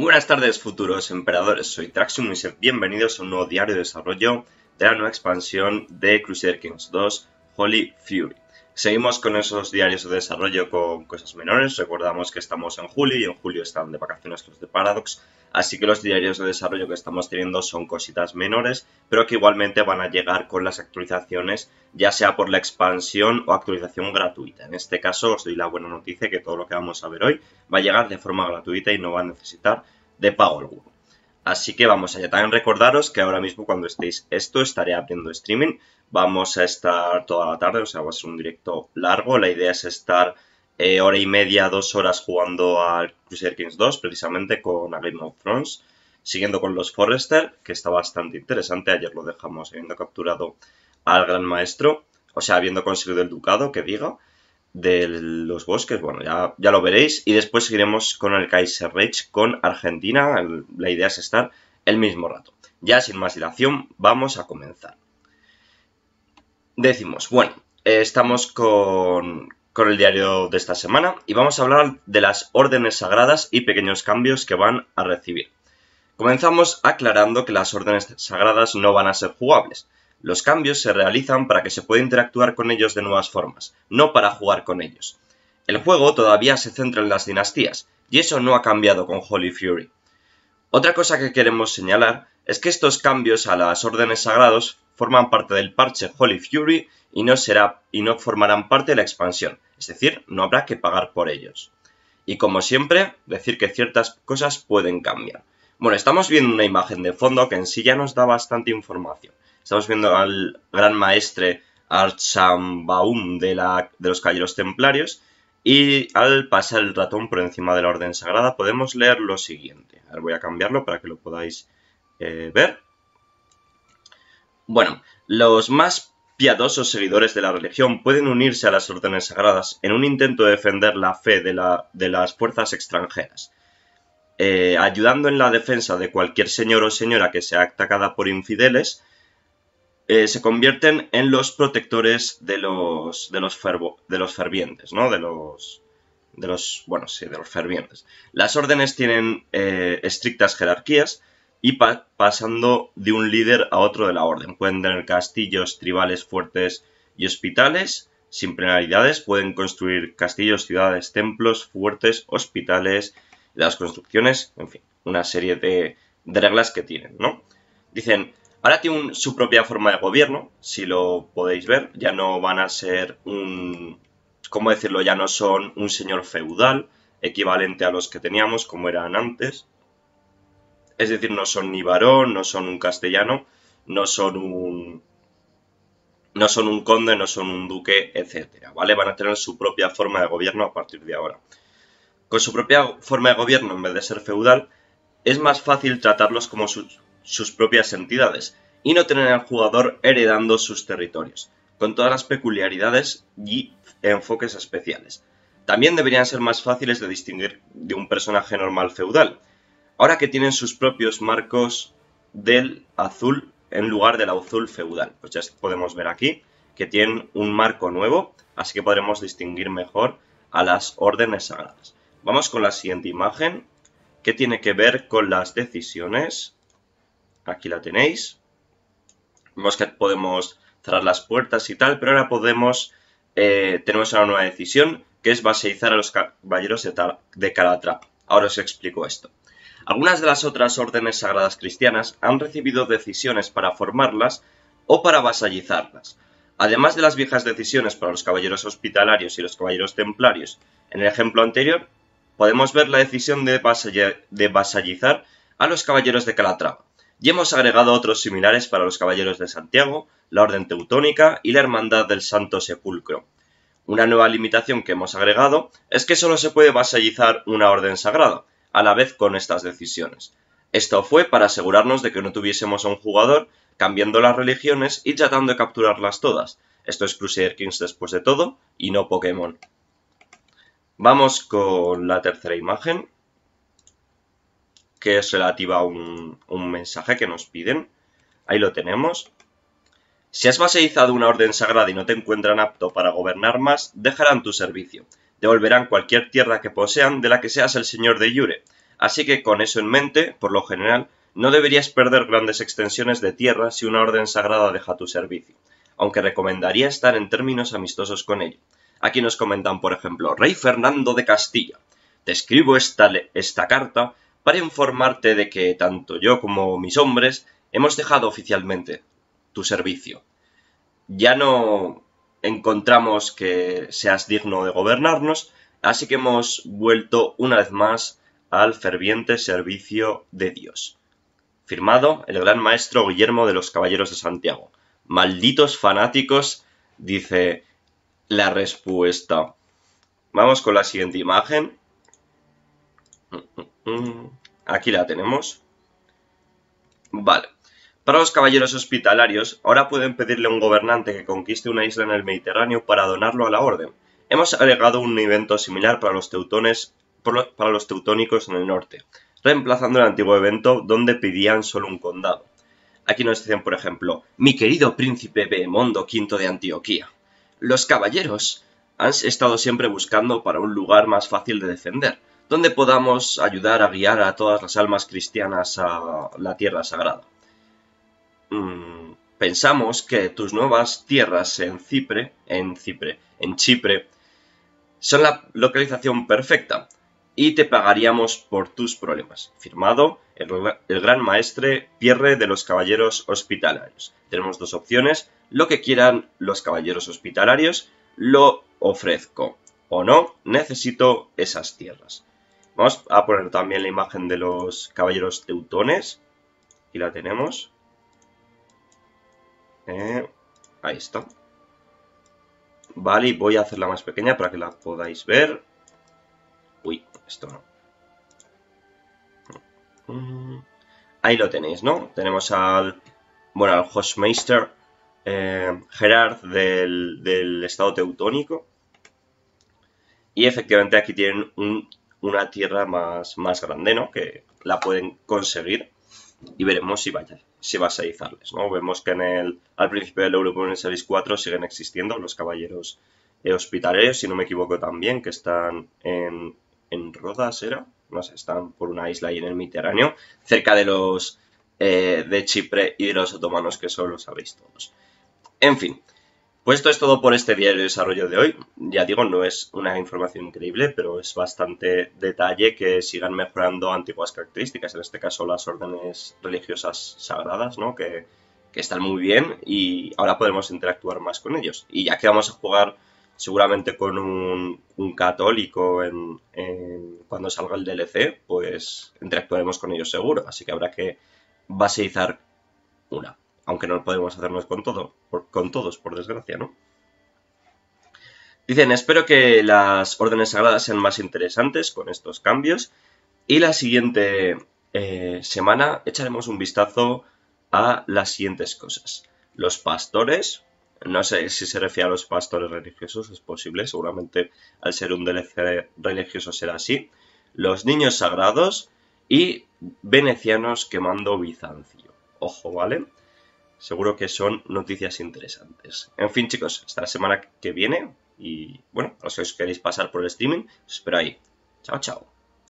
buenas tardes, futuros emperadores. Soy Traxium y bienvenidos a un nuevo diario de desarrollo de la nueva expansión de Crusader Kings 2 Holy Fury. Seguimos con esos diarios de desarrollo con cosas menores. Recordamos que estamos en julio y en julio están de vacaciones los de Paradox. Así que los diarios de desarrollo que estamos teniendo son cositas menores, pero que igualmente van a llegar con las actualizaciones, ya sea por la expansión o actualización gratuita. En este caso os doy la buena noticia que todo lo que vamos a ver hoy va a llegar de forma gratuita y no va a necesitar de pago alguno. Así que vamos allá. También recordaros que ahora mismo cuando estéis esto estaré abriendo streaming. Vamos a estar toda la tarde, o sea, va a ser un directo largo. La idea es estar eh, hora y media, dos horas jugando al Crusader Kings 2, precisamente con A Game of Thrones. Siguiendo con los Forrester, que está bastante interesante. Ayer lo dejamos habiendo capturado al Gran Maestro, o sea, habiendo conseguido el ducado, que diga, de los bosques. Bueno, ya, lo veréis. Y después seguiremos con el Kaiser con Argentina. la idea es estar el mismo rato. Ya sin más dilación, vamos a comenzar. Decimos, bueno, eh, estamos con, con el diario de esta semana y vamos a hablar de las órdenes sagradas y pequeños cambios que van a recibir. Comenzamos aclarando que las órdenes sagradas no van a ser jugables. Los cambios se realizan para que se pueda interactuar con ellos de nuevas formas, no para jugar con ellos. El juego todavía se centra en las dinastías, y eso no ha cambiado con Holy Fury. Otra cosa que queremos señalar es que estos cambios a las órdenes sagrados forman parte del parche Holy Fury y no, será, y no formarán parte de la expansión, es decir, no habrá que pagar por ellos. Y como siempre, decir que ciertas cosas pueden cambiar. Bueno, estamos viendo una imagen de fondo que en sí ya nos da bastante información. Estamos viendo al gran maestre Archambaum de, de los Caballeros Templarios y al pasar el ratón por encima de la Orden Sagrada podemos leer lo siguiente. Ahora voy a cambiarlo para que lo podáis eh, ver. Bueno, los más piadosos seguidores de la religión pueden unirse a las órdenes sagradas en un intento de defender la fe de, las fuerzas extranjeras, eh, ayudando en la defensa de cualquier señor o señora que sea atacada por infideles, eh, se convierten en los protectores de los, de los, fervientes, ¿no? De los, de los, bueno, sí, de los fervientes. Las órdenes tienen estrictas jerarquías, y pasando de un líder a otro de la orden. Pueden tener castillos tribales fuertes y hospitales, sin penalidades, pueden construir castillos, ciudades, templos, fuertes, hospitales, las construcciones, en fin, una serie de, reglas que tienen, ¿no? Dicen, ahora tienen su propia forma de gobierno, si lo podéis ver, ya no van a ser un, ¿cómo decirlo? Ya no son un señor feudal, equivalente a los que teníamos, como eran antes, es decir, no son ni varón, no son un castellano, no son un. No son un conde, no son un duque, etc. ¿vale? Van a tener su propia forma de gobierno a partir de ahora. Con su propia forma de gobierno, en vez de ser feudal, es más fácil tratarlos como sus, sus propias entidades y no tener al jugador heredando sus territorios, con todas las peculiaridades y enfoques especiales. También deberían ser más fáciles de distinguir de un personaje normal feudal, ahora que tienen sus propios marcos del azul en lugar del azul feudal. Pues ya podemos ver aquí que tienen un marco nuevo, así que podremos distinguir mejor a las órdenes sagradas. Vamos con la siguiente imagen, que tiene que ver con las decisiones. Aquí la tenéis. Vemos que podemos cerrar las puertas y tal, pero ahora podemos... Eh, tenemos una nueva decisión, que es baseizar a los caballeros de, de Calatrava. Ahora os explico esto. Algunas de las otras órdenes sagradas cristianas han recibido decisiones para formarlas o para vasallizarlas. Además de las viejas decisiones para los caballeros hospitalarios y los caballeros templarios, en el ejemplo anterior podemos ver la decisión de, vasallizar a los caballeros de Calatrava, y hemos agregado otros similares para los caballeros de Santiago, la Orden Teutónica y la Hermandad del Santo Sepulcro. Una nueva limitación que hemos agregado es que solo se puede vasallizar una orden sagrada, a la vez con estas decisiones. Esto fue para asegurarnos de que no tuviésemos a un jugador cambiando las religiones y tratando de capturarlas todas. Esto es Crusader Kings después de todo y no Pokémon. Vamos con la tercera imagen, que es relativa a un, mensaje que nos piden. Ahí lo tenemos. Si has baseizado una orden sagrada y no te encuentran apto para gobernar más, dejarán tu servicio devolverán cualquier tierra que posean de la que seas el señor de Yure. Así que con eso en mente, por lo general, no deberías perder grandes extensiones de tierra si una orden sagrada deja tu servicio, aunque recomendaría estar en términos amistosos con ello. Aquí nos comentan, por ejemplo, Rey Fernando de Castilla. Te escribo esta carta para informarte de que tanto yo como mis hombres hemos dejado oficialmente tu servicio. Ya no encontramos que seas digno de gobernarnos, así que hemos vuelto una vez más al ferviente servicio de Dios. Firmado el gran maestro Guillermo de los Caballeros de Santiago. Malditos fanáticos, dice la respuesta. Vamos con la siguiente imagen. Mm, mm, mm. Aquí la tenemos. Vale. Para los caballeros hospitalarios, ahora pueden pedirle a un gobernante que conquiste una isla en el Mediterráneo para donarlo a la orden. Hemos agregado un evento similar para los teutones, para los teutónicos en el norte, reemplazando el antiguo evento donde pedían solo un condado. Aquí nos dicen, por ejemplo, mi querido príncipe Behemondo V de Antioquía. Los caballeros han estado siempre buscando para un lugar más fácil de defender, donde podamos ayudar a guiar a todas las almas cristianas a la tierra sagrada. Mm, pensamos que tus nuevas tierras en Cipre, en Cipre, en Chipre, son la localización perfecta y te pagaríamos por tus problemas. Firmado el, el, gran maestre Pierre de los Caballeros Hospitalarios. Tenemos dos opciones. Lo que quieran los Caballeros Hospitalarios, lo ofrezco. O no, necesito esas tierras. Vamos a poner también la imagen de los Caballeros Teutones. Aquí la tenemos. Eh, ahí está. Vale, voy a hacerla más pequeña para que la podáis ver. Uy, esto no. Mm. Ahí lo tenéis, ¿no? Tenemos al, bueno, al Hostmeister eh, Gerard del, estado teutónico. Y efectivamente aquí tienen una tierra más, más grande, ¿no? Que la pueden conseguir. Y veremos si vaya si vas a ¿no? Vemos que en el, al principio del European Service 4 siguen existiendo los caballeros eh, hospitalarios, si no me equivoco también, que están en, en Rodas, ¿era? No sé, están por una isla ahí en el Mediterráneo, cerca de los eh, de Chipre y de los otomanos, que lo sabéis todos. En fin, pues esto es todo por este diario de desarrollo de hoy. Ya digo, no es una información increíble, pero es bastante detalle que sigan mejorando antiguas características, en este caso las órdenes religiosas sagradas, ¿no? Que, están muy bien y ahora podemos interactuar más con ellos. Y ya que vamos a jugar seguramente con un, católico en, cuando salga el DLC, pues interactuaremos con ellos seguro. Así que habrá que baseizar una aunque no podemos hacernos con, todo, con todos, por desgracia, ¿no? Dicen, espero que las órdenes sagradas sean más interesantes con estos cambios y la siguiente eh, semana echaremos un vistazo a las siguientes cosas. Los pastores, no sé si se refiere a los pastores religiosos, es posible, seguramente al ser un DLC religioso será así. Los niños sagrados y venecianos quemando Bizancio. Ojo, ¿vale? Seguro que son noticias interesantes. En fin, chicos, hasta la semana que viene. Y bueno, a los que os queréis pasar por el streaming, os espero ahí. Chao, chao.